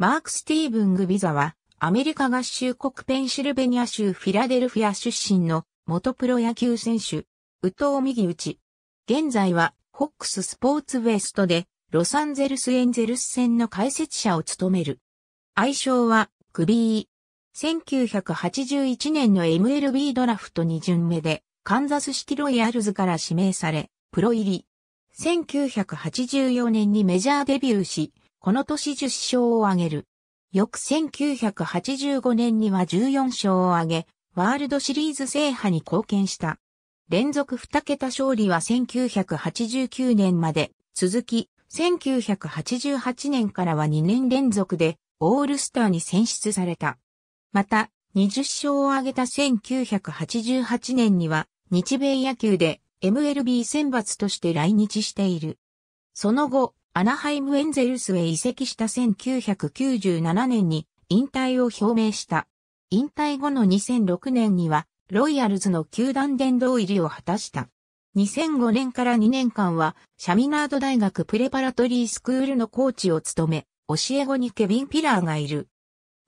マーク・スティーブン・グビザは、アメリカ合衆国ペンシルベニア州フィラデルフィア出身の元プロ野球選手、宇藤右ウチ。現在は、ホックススポーツウェストで、ロサンゼルスエンゼルス戦の解説者を務める。愛称は、グビー。1981年の MLB ドラフト2巡目で、カンザスシティロイヤルズから指名され、プロ入り。1984年にメジャーデビューし、この年10勝を挙げる。翌1985年には14勝を挙げ、ワールドシリーズ制覇に貢献した。連続2桁勝利は1989年まで続き、1988年からは2年連続でオールスターに選出された。また、20勝を挙げた1988年には日米野球で MLB 選抜として来日している。その後、アナハイムエンゼルスへ移籍した1997年に引退を表明した。引退後の2006年には、ロイヤルズの球団殿堂入りを果たした。2005年から2年間は、シャミナード大学プレパラトリースクールのコーチを務め、教え子にケビン・ピラーがいる。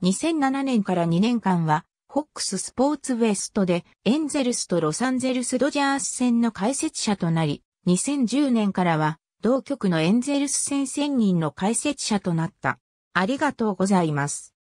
2007年から2年間は、ホックススポーツウェストでエンゼルスとロサンゼルスドジャース戦の解説者となり、2010年からは同局のエンゼルス戦専人の解説者となった。ありがとうございます。